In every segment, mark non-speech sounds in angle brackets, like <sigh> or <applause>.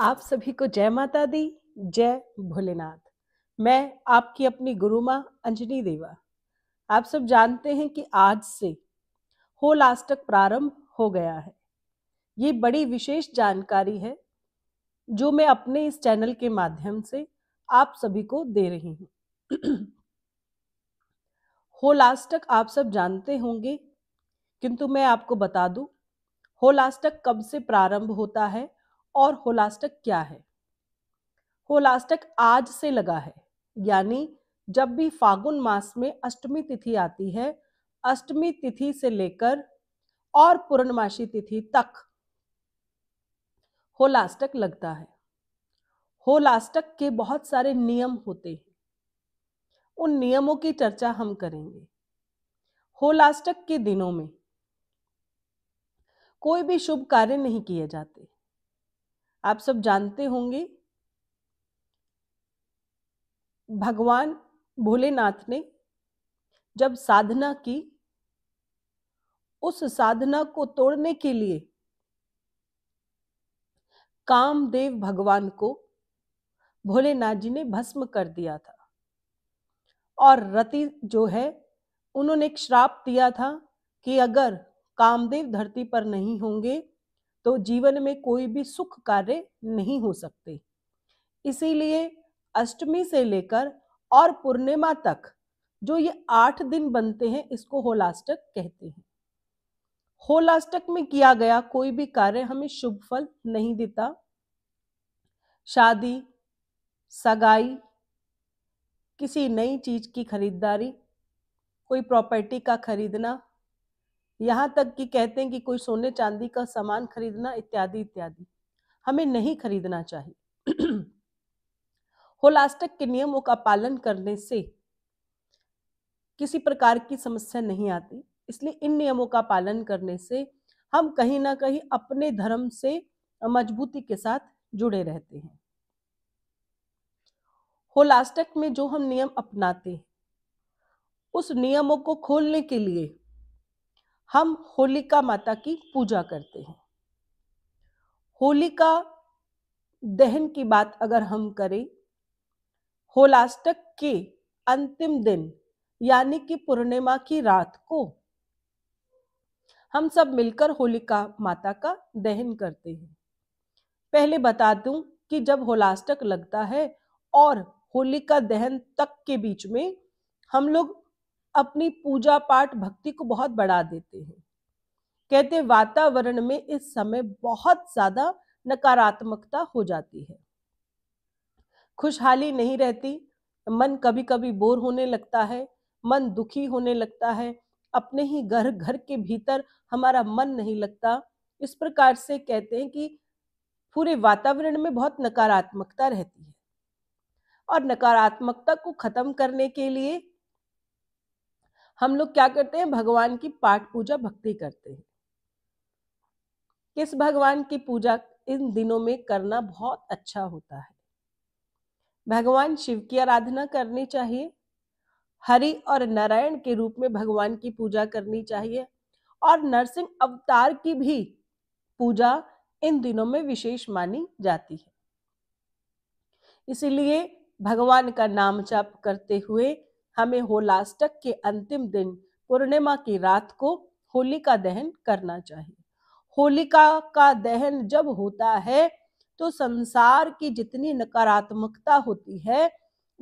आप सभी को जय माता दी जय भोलेनाथ मैं आपकी अपनी गुरु माँ अंजनी देवा आप सब जानते हैं कि आज से होलास्टक प्रारंभ हो गया है ये बड़ी विशेष जानकारी है जो मैं अपने इस चैनल के माध्यम से आप सभी को दे रही हूँ <clears throat> होलास्टक आप सब जानते होंगे किंतु मैं आपको बता दूं होलास्टक कब से प्रारंभ होता है और होलास्टक क्या है होलास्टक आज से लगा है यानी जब भी फागुन मास में अष्टमी तिथि आती है अष्टमी तिथि से लेकर और पूर्णमासी तिथि तक होलास्टक लगता है होलास्टक के बहुत सारे नियम होते हैं उन नियमों की चर्चा हम करेंगे होलास्टक के दिनों में कोई भी शुभ कार्य नहीं किए जाते आप सब जानते होंगे भगवान भोलेनाथ ने जब साधना की उस साधना को तोड़ने के लिए कामदेव भगवान को भोलेनाथ जी ने भस्म कर दिया था और रति जो है उन्होंने एक श्राप दिया था कि अगर कामदेव धरती पर नहीं होंगे तो जीवन में कोई भी सुख कार्य नहीं हो सकते इसीलिए अष्टमी से लेकर और पूर्णिमा तक जो ये आठ दिन बनते हैं इसको होलास्टक कहते हैं होलास्टक में किया गया कोई भी कार्य हमें शुभ फल नहीं देता शादी सगाई किसी नई चीज की खरीदारी कोई प्रॉपर्टी का खरीदना यहाँ तक कि कहते हैं कि कोई सोने चांदी का सामान खरीदना इत्यादि इत्यादि हमें नहीं खरीदना चाहिए <clears throat> होलास्टक के नियमों का पालन करने से किसी प्रकार की समस्या नहीं आती इसलिए इन नियमों का पालन करने से हम कहीं ना कहीं अपने धर्म से मजबूती के साथ जुड़े रहते हैं होलास्टक में जो हम नियम अपनाते हैं उस नियमों को खोलने के लिए हम होलिका माता की पूजा करते हैं होलिका दहन की बात अगर हम करें होलाष्टक के अंतिम दिन यानी कि पूर्णिमा की रात को हम सब मिलकर होलिका माता का दहन करते हैं पहले बता दूं कि जब होलाष्टक लगता है और होलिका दहन तक के बीच में हम लोग अपनी पूजा पाठ भक्ति को बहुत बढ़ा देते हैं कहते वातावरण में इस समय बहुत ज्यादा नकारात्मकता हो जाती है खुशहाली नहीं रहती मन कभी कभी बोर होने लगता है मन दुखी होने लगता है अपने ही घर घर के भीतर हमारा मन नहीं लगता इस प्रकार से कहते हैं कि पूरे वातावरण में बहुत नकारात्मकता रहती है और नकारात्मकता को खत्म करने के लिए हम लोग क्या करते हैं भगवान की पाठ पूजा भक्ति करते हैं किस भगवान की पूजा इन दिनों में करना बहुत अच्छा होता है भगवान शिव की आराधना करनी चाहिए हरि और नारायण के रूप में भगवान की पूजा करनी चाहिए और नरसिंह अवतार की भी पूजा इन दिनों में विशेष मानी जाती है इसीलिए भगवान का नाम जाप करते हुए हमें होलास्टक के अंतिम दिन पूर्णिमा की रात को होलिका दहन करना चाहिए होलिका का दहन जब होता है तो संसार की जितनी नकारात्मकता होती है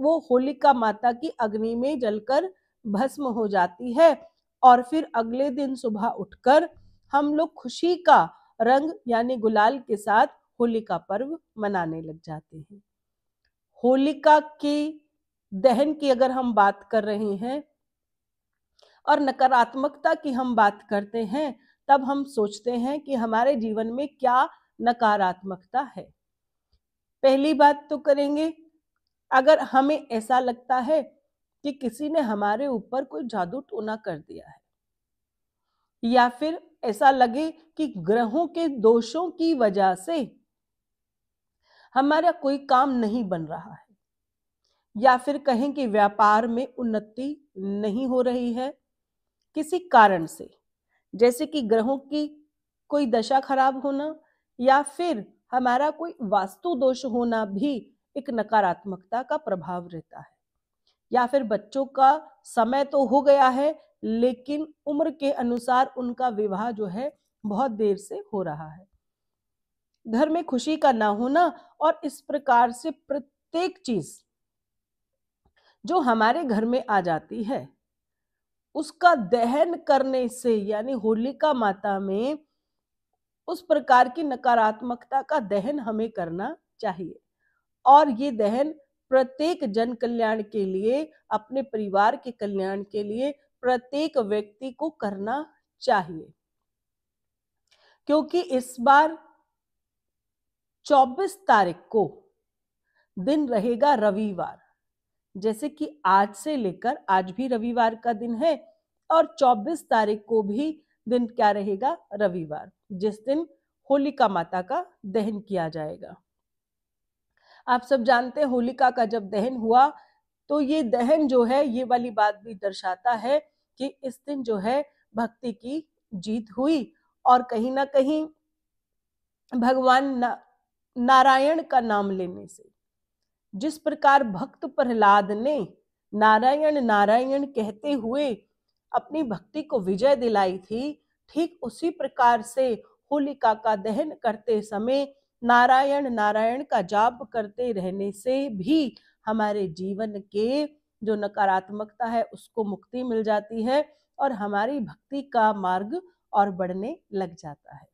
वो होलिका माता की अग्नि में जलकर भस्म हो जाती है और फिर अगले दिन सुबह उठकर हम लोग खुशी का रंग यानी गुलाल के साथ होलिका पर्व मनाने लग जाते हैं होलिका की दहन की अगर हम बात कर रहे हैं और नकारात्मकता की हम बात करते हैं तब हम सोचते हैं कि हमारे जीवन में क्या नकारात्मकता है पहली बात तो करेंगे अगर हमें ऐसा लगता है कि किसी ने हमारे ऊपर कोई जादू टोना कर दिया है या फिर ऐसा लगे कि ग्रहों के दोषों की वजह से हमारा कोई काम नहीं बन रहा है या फिर कहें कि व्यापार में उन्नति नहीं हो रही है किसी कारण से जैसे कि ग्रहों की कोई दशा खराब होना या फिर हमारा कोई वास्तु दोष होना भी एक नकारात्मकता का प्रभाव रहता है या फिर बच्चों का समय तो हो गया है लेकिन उम्र के अनुसार उनका विवाह जो है बहुत देर से हो रहा है घर में खुशी का ना होना और इस प्रकार से प्रत्येक चीज जो हमारे घर में आ जाती है उसका दहन करने से यानी होलिका माता में उस प्रकार की नकारात्मकता का दहन हमें करना चाहिए और ये दहन प्रत्येक जन कल्याण के लिए अपने परिवार के कल्याण के लिए प्रत्येक व्यक्ति को करना चाहिए क्योंकि इस बार 24 तारीख को दिन रहेगा रविवार जैसे कि आज से लेकर आज भी रविवार का दिन है और 24 तारीख को भी दिन क्या रहेगा रविवार जिस दिन होलिका माता का दहन किया जाएगा आप सब जानते हैं होलिका का जब दहन हुआ तो ये दहन जो है ये वाली बात भी दर्शाता है कि इस दिन जो है भक्ति की जीत हुई और कहीं ना कहीं भगवान ना, नारायण का नाम लेने से जिस प्रकार भक्त प्रहलाद ने नारायण नारायण कहते हुए अपनी भक्ति को विजय दिलाई थी ठीक उसी प्रकार से होलिका का दहन करते समय नारायण नारायण का जाप करते रहने से भी हमारे जीवन के जो नकारात्मकता है उसको मुक्ति मिल जाती है और हमारी भक्ति का मार्ग और बढ़ने लग जाता है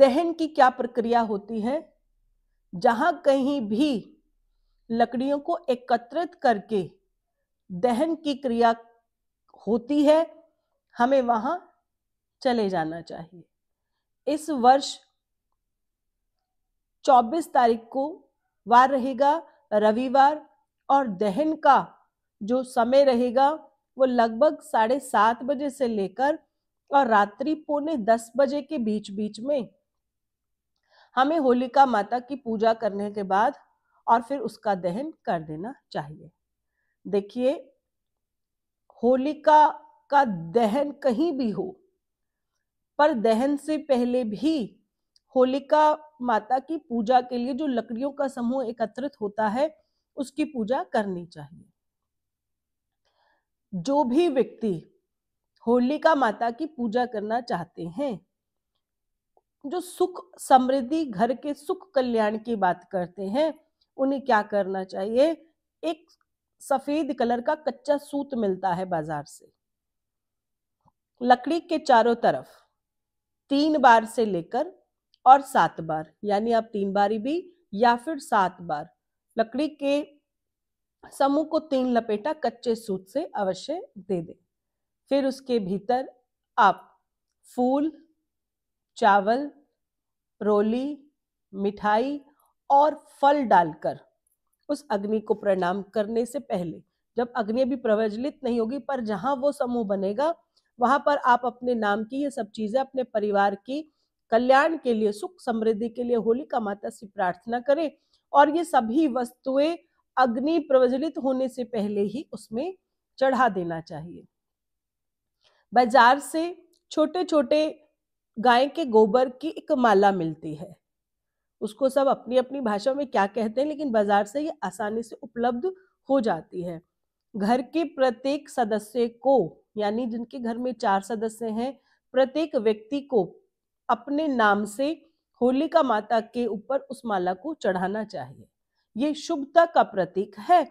दहन की क्या प्रक्रिया होती है जहां कहीं भी लकड़ियों को एकत्रित करके दहन की क्रिया होती है हमें वहां चले जाना चाहिए इस वर्ष 24 तारीख को वार रहेगा रविवार और दहन का जो समय रहेगा वो लगभग साढ़े सात बजे से लेकर और रात्रि पौने दस बजे के बीच बीच में हमें होलिका माता की पूजा करने के बाद और फिर उसका दहन कर देना चाहिए देखिए होलिका का दहन कहीं भी हो पर दहन से पहले भी होलिका माता की पूजा के लिए जो लकड़ियों का समूह एकत्रित होता है उसकी पूजा करनी चाहिए जो भी व्यक्ति होलिका माता की पूजा करना चाहते हैं जो सुख समृद्धि घर के सुख कल्याण की बात करते हैं उन्हें क्या करना चाहिए एक सफेद कलर का कच्चा सूत मिलता है बाजार से लकड़ी के चारों तरफ तीन बार से लेकर और सात बार यानी आप तीन बारी भी या फिर सात बार लकड़ी के समूह को तीन लपेटा कच्चे सूत से अवश्य दे दे फिर उसके भीतर आप फूल चावल रोली मिठाई और फल डालकर उस अग्नि को प्रणाम करने से पहले जब अग्नि अभी प्रज्वलित नहीं होगी पर जहां वो समूह बनेगा वहां पर आप अपने नाम की ये सब चीजें अपने परिवार की कल्याण के लिए सुख समृद्धि के लिए होली का माता से प्रार्थना करें और ये सभी वस्तुएं अग्नि प्रवज्वलित होने से पहले ही उसमें चढ़ा देना चाहिए बाजार से छोटे छोटे गाय के गोबर की एक माला मिलती है उसको सब अपनी अपनी भाषा में क्या कहते हैं लेकिन बाजार से ये आसानी से उपलब्ध हो जाती है घर के प्रत्येक सदस्य को यानी जिनके घर में चार सदस्य हैं प्रत्येक व्यक्ति को अपने नाम से होलिका माता के ऊपर उस माला को चढ़ाना चाहिए ये शुभता का प्रतीक है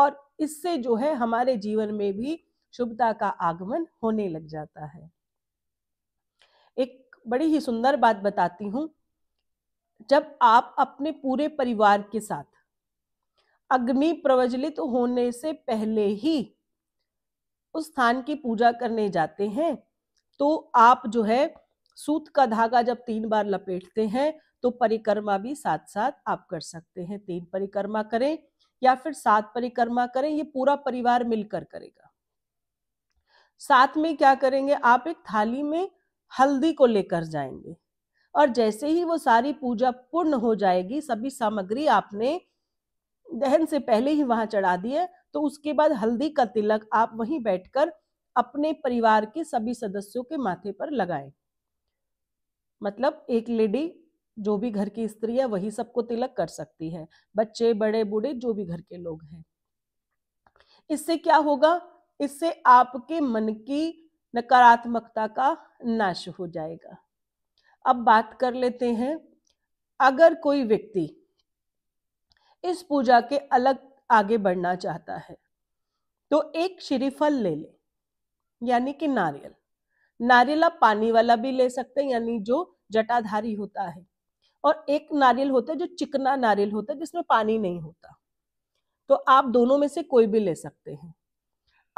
और इससे जो है हमारे जीवन में भी शुभता का आगमन होने लग जाता है एक बड़ी ही सुंदर बात बताती हूँ जब आप अपने पूरे परिवार के साथ अग्नि प्रवजलित होने से पहले ही उस स्थान की पूजा करने जाते हैं तो आप जो है सूत का धागा जब तीन बार लपेटते हैं तो परिक्रमा भी साथ साथ आप कर सकते हैं तीन परिक्रमा करें या फिर सात परिक्रमा करें ये पूरा परिवार मिलकर करेगा साथ में क्या करेंगे आप एक थाली में हल्दी को लेकर जाएंगे और जैसे ही वो सारी पूजा पूर्ण हो जाएगी सभी सामग्री आपने दहन से पहले ही वहां चढ़ा दी है तो उसके बाद हल्दी का तिलक आप वहीं बैठकर अपने परिवार के सभी सदस्यों के माथे पर लगाएं मतलब एक लेडी जो भी घर की स्त्री है वही सबको तिलक कर सकती है बच्चे बड़े बूढ़े जो भी घर के लोग हैं इससे क्या होगा इससे आपके मन की नकारात्मकता का नाश हो जाएगा अब बात कर लेते हैं अगर कोई व्यक्ति इस पूजा के अलग आगे बढ़ना चाहता है तो एक श्रीफल ले ले यानी कि नारियल नारियल आप पानी वाला भी ले सकते हैं यानी जो जटाधारी होता है और एक नारियल होता है जो चिकना नारियल होता है जिसमें पानी नहीं होता तो आप दोनों में से कोई भी ले सकते हैं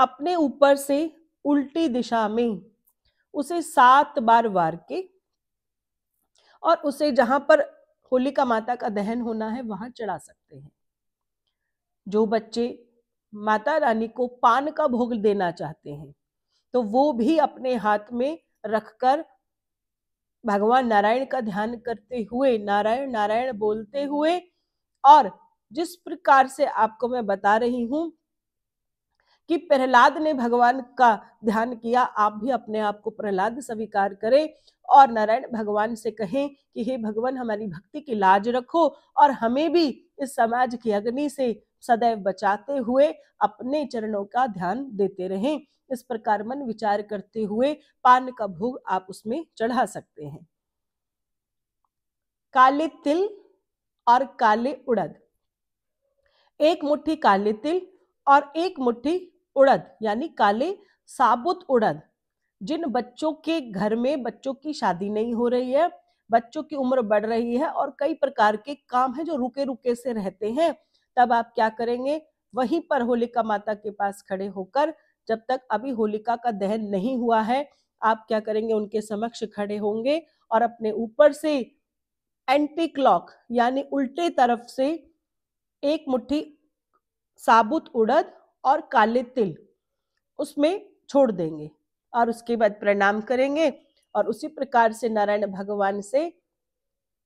अपने ऊपर से उल्टी दिशा में उसे सात बार वार के और उसे जहां पर होलिका माता का दहन होना है वहां चढ़ा सकते हैं जो बच्चे माता रानी को पान का भोग देना चाहते हैं तो वो भी अपने हाथ में रखकर भगवान नारायण का ध्यान करते हुए नारायण नारायण बोलते हुए और जिस प्रकार से आपको मैं बता रही हूँ कि प्रहलाद ने भगवान का ध्यान किया आप भी अपने आप को प्रहलाद स्वीकार करें और नारायण भगवान से कहें कि हे भगवान हमारी भक्ति की लाज रखो और हमें भी इस समाज की अग्नि से सदैव बचाते हुए अपने चरणों का ध्यान देते रहें इस प्रकार मन विचार करते हुए पान का भोग आप उसमें चढ़ा सकते हैं काले तिल और काले उड़द एक मुट्ठी काले तिल और एक मुट्ठी उड़द यानी काले साबुत उड़द जिन बच्चों के घर में बच्चों की शादी नहीं हो रही है बच्चों की उम्र बढ़ रही है और कई प्रकार के काम है जो रुके रुके से रहते हैं तब आप क्या करेंगे वहीं पर होलिका माता के पास खड़े होकर जब तक अभी होलिका का दहन नहीं हुआ है आप क्या करेंगे उनके समक्ष खड़े होंगे और अपने ऊपर से एंटी क्लॉक यानी उल्टे तरफ से एक मुट्ठी साबुत उड़द और काले तिल उसमें छोड़ देंगे और उसके बाद प्रणाम करेंगे और उसी प्रकार से नारायण भगवान से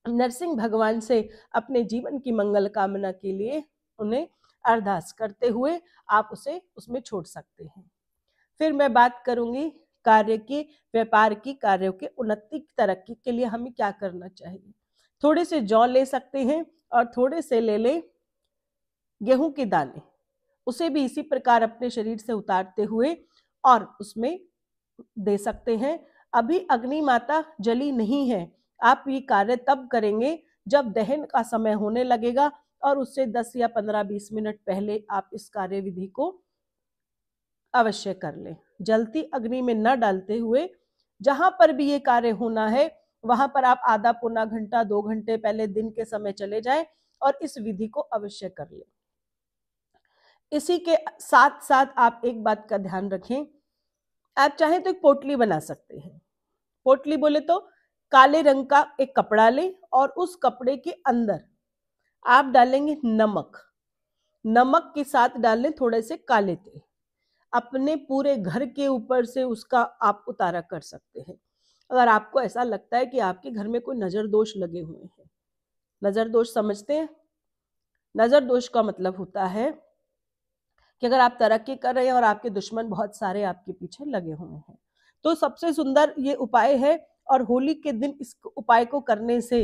नरसिंह भगवान से अपने जीवन की मंगल कामना के लिए उन्हें अरदास करते हुए आप उसे उसमें छोड़ सकते हैं फिर मैं बात करूंगी कार्य के व्यापार की कार्यों के उन्नति तरक्की के लिए हमें क्या करना चाहिए थोड़े से जौ ले सकते हैं और थोड़े से ले लें गेहूं के दाने उसे भी इसी प्रकार अपने शरीर से उतारते हुए और उसमें दे सकते हैं अभी अग्नि माता जली नहीं है आप ये कार्य तब करेंगे जब दहन का समय होने लगेगा और उससे 10 या 15-20 मिनट पहले आप इस कार्य विधि को अवश्य कर लें जलती अग्नि में न डालते हुए जहां पर भी ये कार्य होना है वहां पर आप आधा पौना घंटा दो घंटे पहले दिन के समय चले जाएं और इस विधि को अवश्य कर लें इसी के साथ साथ आप एक बात का ध्यान रखें आप चाहें तो एक पोटली बना सकते हैं पोटली बोले तो काले रंग का एक कपड़ा लें और उस कपड़े के अंदर आप डालेंगे नमक नमक के साथ डालें थोड़े से काले तेल अपने पूरे घर के ऊपर से उसका आप उतारा कर सकते हैं अगर आपको ऐसा लगता है कि आपके घर में कोई नज़र दोष लगे हुए हैं नज़र दोष समझते हैं नज़र दोष का मतलब होता है कि अगर आप तरक्की कर रहे हैं और आपके दुश्मन बहुत सारे आपके पीछे लगे हुए हैं तो सबसे सुंदर ये उपाय है और होली के दिन इस उपाय को करने से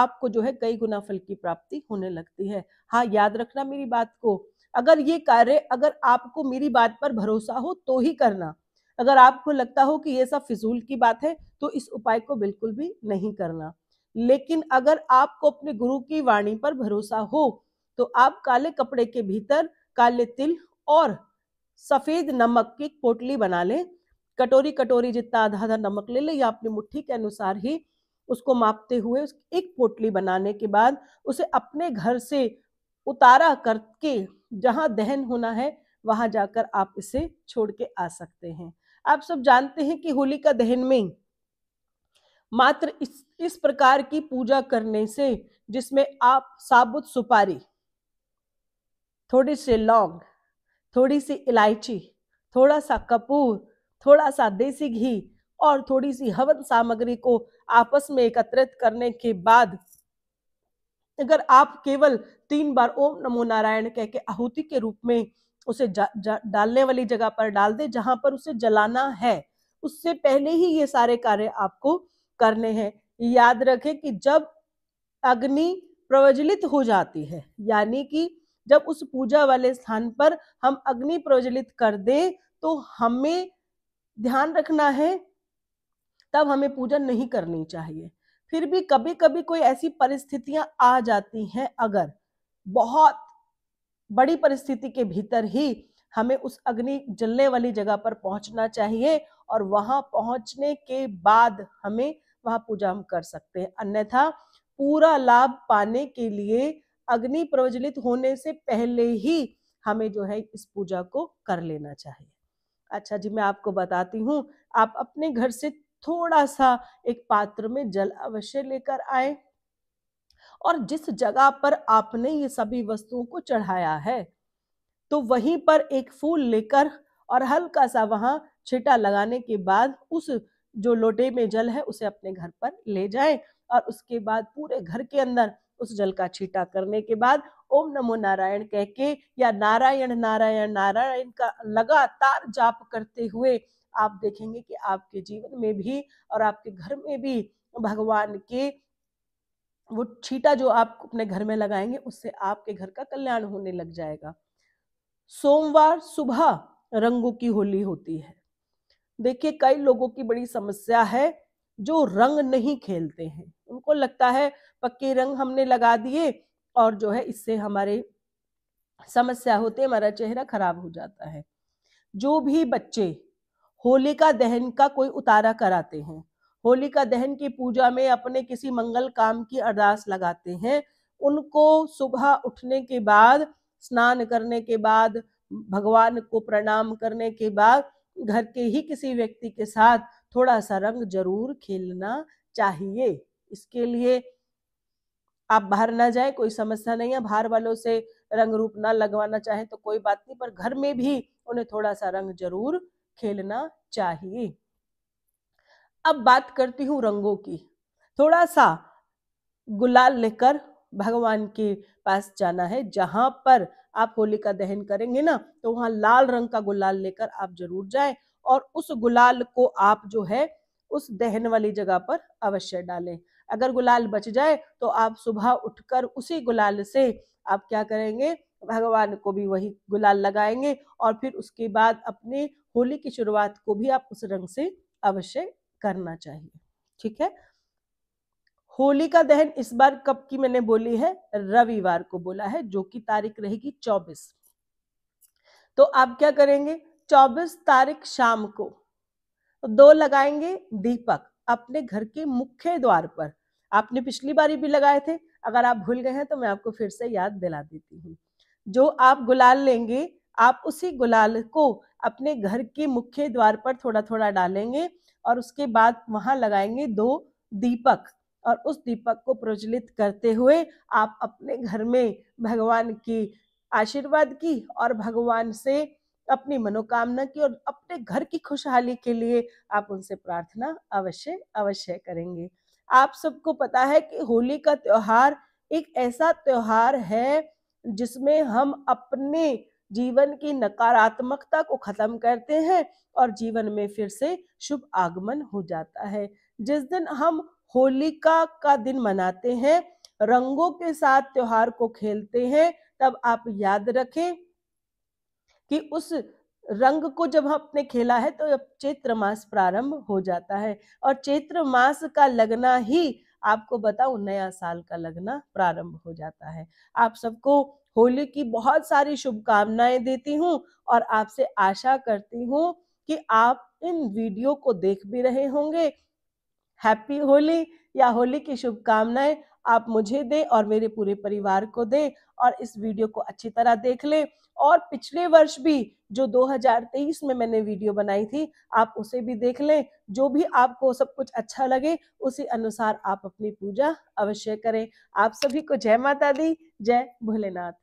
आपको जो है कई गुना फल की प्राप्ति होने लगती है हाँ याद रखना मेरी बात को अगर ये कार्य अगर आपको मेरी बात पर भरोसा हो तो ही करना अगर आपको लगता हो कि ये सब फिजूल की बात है तो इस उपाय को बिल्कुल भी नहीं करना लेकिन अगर आपको अपने गुरु की वाणी पर भरोसा हो तो आप काले कपड़े के भीतर काले तिल और सफ़ेद नमक की पोटली बना लें कटोरी कटोरी जितना आधा आधा नमक ले लें या अपनी मुट्ठी के अनुसार ही उसको मापते हुए एक पोटली बनाने के बाद उसे अपने घर से उतारा करके जहाँ दहन होना है वहाँ जाकर आप इसे छोड़ के आ सकते हैं आप सब जानते हैं कि होली का दहन में मात्र इस इस प्रकार की पूजा करने से जिसमें आप साबुत सुपारी थोड़ी से लौंग थोड़ी सी इलायची थोड़ा सा कपूर थोड़ा सा देसी घी और थोड़ी सी हवन सामग्री को आपस में एकत्रित करने के बाद अगर आप केवल तीन बार ओम नमो नारायण कह के आहुति के रूप में उसे जा, जा, डालने वाली जगह पर डाल दे जहां पर उसे जलाना है उससे पहले ही ये सारे कार्य आपको करने हैं याद रखें कि जब अग्नि प्रवज्वलित हो जाती है यानी कि जब उस पूजा वाले स्थान पर हम अग्नि प्रज्वलित कर दे तो हमें ध्यान रखना है तब हमें पूजा नहीं करनी चाहिए फिर भी कभी कभी कोई ऐसी परिस्थितियां आ जाती हैं अगर बहुत बड़ी परिस्थिति के भीतर ही हमें उस अग्नि जलने वाली जगह पर पहुंचना चाहिए और वहां पहुंचने के बाद हमें वहां पूजा हम कर सकते हैं अन्यथा पूरा लाभ पाने के लिए अग्नि प्रज्वलित होने से पहले ही हमें जो है इस पूजा को कर लेना चाहिए अच्छा जी मैं आपको बताती हूँ आप अपने घर से थोड़ा सा एक पात्र में जल अवश्य लेकर आए और जिस जगह पर आपने ये सभी वस्तुओं को चढ़ाया है तो वहीं पर एक फूल लेकर और हल्का सा वहां छिटा लगाने के बाद उस जो लोटे में जल है उसे अपने घर पर ले जाएं और उसके बाद पूरे घर के अंदर उस जल का छीटा करने के बाद ओम नमो नारायण कह के या नारायण नारायण नारायण का लगातार जाप करते हुए आप देखेंगे कि आपके जीवन में भी और आपके घर में भी भगवान के वो छीटा जो आप अपने घर में लगाएंगे उससे आपके घर का कल्याण होने लग जाएगा सोमवार सुबह रंगों की होली होती है देखिए कई लोगों की बड़ी समस्या है जो रंग नहीं खेलते हैं उनको लगता है पक्के रंग हमने लगा दिए और जो है इससे हमारे समस्या होते हमारा चेहरा खराब हो जाता है जो भी बच्चे होलिका दहन का कोई उतारा कराते हैं होलिका दहन की पूजा में अपने किसी मंगल काम की अरदास लगाते हैं उनको सुबह उठने के बाद स्नान करने के बाद भगवान को प्रणाम करने के बाद घर के ही किसी व्यक्ति के साथ थोड़ा सा रंग जरूर खेलना चाहिए इसके लिए आप बाहर ना जाए कोई समस्या नहीं है बाहर वालों से रंग रूप ना लगवाना चाहे तो कोई बात नहीं पर घर में भी उन्हें थोड़ा सा रंग जरूर खेलना चाहिए अब बात करती हूँ रंगों की थोड़ा सा गुलाल लेकर भगवान के पास जाना है जहां पर आप होलिका दहन करेंगे ना तो वहां लाल रंग का गुलाल लेकर आप जरूर जाए और उस गुलाल को आप जो है उस दहन वाली जगह पर अवश्य डालें अगर गुलाल बच जाए तो आप सुबह उठकर उसी गुलाल से आप क्या करेंगे भगवान को भी वही गुलाल लगाएंगे और फिर उसके बाद अपने होली की शुरुआत को भी आप उस रंग से अवश्य करना चाहिए ठीक है होली का दहन इस बार कब की मैंने बोली है रविवार को बोला है जो कि तारीख रहेगी चौबीस तो आप क्या करेंगे चौबीस तारीख शाम को दो लगाएंगे दीपक अपने घर के मुख्य द्वार पर आपने पिछली बारी भी लगाए थे अगर आप भूल गए हैं तो मैं आपको फिर से याद दिला देती हूँ जो आप गुलाल लेंगे आप उसी गुलाल को अपने घर के मुख्य द्वार पर थोड़ा थोड़ा डालेंगे और उसके बाद वहां लगाएंगे दो दीपक और उस दीपक को प्रज्वलित करते हुए आप अपने घर में भगवान की आशीर्वाद की और भगवान से अपनी मनोकामना की और अपने घर की खुशहाली के लिए आप उनसे प्रार्थना अवश्य अवश्य करेंगे आप सबको पता है कि होली का त्योहार एक ऐसा त्योहार है जिसमें हम अपने जीवन की नकारात्मकता को खत्म करते हैं और जीवन में फिर से शुभ आगमन हो जाता है जिस दिन हम होलिका का दिन मनाते हैं रंगों के साथ त्योहार को खेलते हैं तब आप याद रखें कि उस रंग को जब आपने खेला है तो चैत्र मास प्रारंभ हो जाता है और चैत्र मास का लगना ही आपको बताऊ नया साल का लगना प्रारंभ हो जाता है आप सबको होली की बहुत सारी शुभकामनाएं देती हूँ और आपसे आशा करती हूँ कि आप इन वीडियो को देख भी रहे होंगे हैप्पी होली या होली की शुभकामनाएं आप मुझे दें और मेरे पूरे परिवार को दें और इस वीडियो को अच्छी तरह देख लें और पिछले वर्ष भी जो 2023 में मैंने वीडियो बनाई थी आप उसे भी देख लें जो भी आपको सब कुछ अच्छा लगे उसी अनुसार आप अपनी पूजा अवश्य करें आप सभी को जय माता दी जय भोलेनाथ